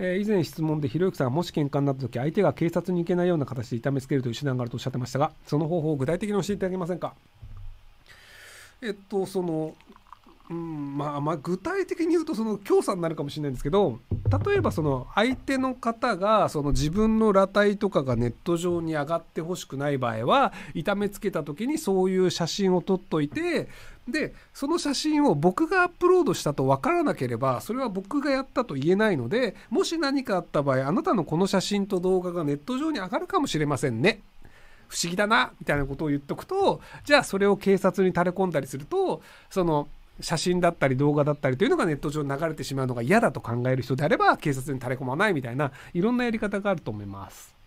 えー、以前質問でひろゆきさんはもし喧嘩になった時相手が警察に行けないような形で痛めつけるという手段があるとおっしゃってましたがその方法を具体的に教えていただけませんかえっとそのうんまあまあ具体的に言うとその強さになるかもしれないんですけど例えばその相手の方がその自分の裸体とかがネット上に上がってほしくない場合は痛めつけた時にそういう写真を撮っといてでその写真を僕がアップロードしたと分からなければそれは僕がやったと言えないのでもし何かあった場合あなたのこの写真と動画がネット上に上がるかもしれませんね不思議だなみたいなことを言っとくとじゃあそれを警察に垂れ込んだりするとその写真だったり動画だったりというのがネット上に流れてしまうのが嫌だと考える人であれば警察に垂れ込まないみたいないろんなやり方があると思います。